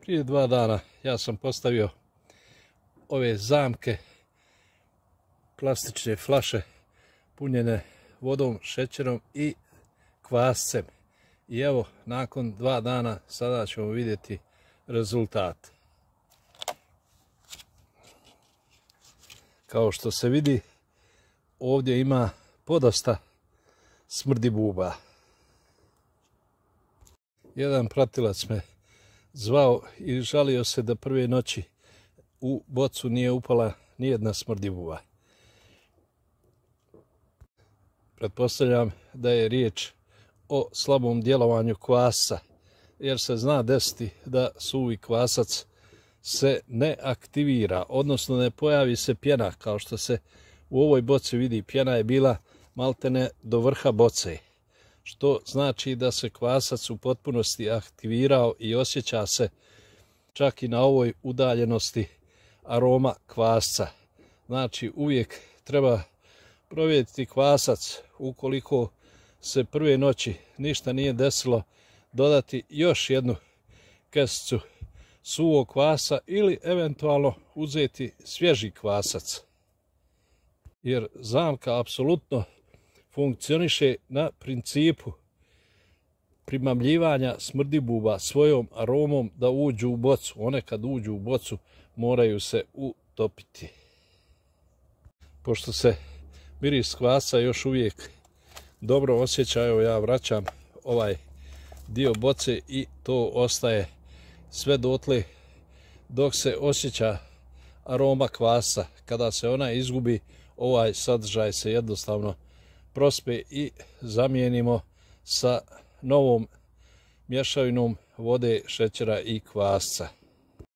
Prije dva dana ja sam postavio ove zamke, plastične flaše punjene vodom, šećerom i kvascem. I evo, nakon dva dana sada ćemo vidjeti rezultat. Kao što se vidi, ovdje ima podosta smrdi buba. Jedan pratilac me zvao i žalio se da prve noći u bocu nije upala nijedna smrdivuva. Pretpostavljam da je riječ o slabom djelovanju kvasa, jer se zna desiti da suvi kvasac se ne aktivira, odnosno ne pojavi se pjena, kao što se u ovoj boci vidi. Pjena je bila maltene do vrha boce što znači da se kvasac u potpunosti aktivirao i osjeća se čak i na ovoj udaljenosti aroma kvasca. Znači uvijek treba provjeriti kvasac ukoliko se prve noći ništa nije desilo dodati još jednu kesicu suvog kvasa ili eventualno uzeti svježi kvasac. Jer zamka apsolutno funkcioniše na principu primamljivanja smrdibuba svojom aromom da uđu u bocu. One kad uđu u bocu moraju se utopiti. Pošto se miris kvasa još uvijek dobro osjeća, evo ja vraćam ovaj dio boce i to ostaje sve dotle dok se osjeća aroma kvasa. Kada se ona izgubi, ovaj sadržaj se jednostavno prospe i zamijenimo sa novom mješavinom vode, šećera i kvasca.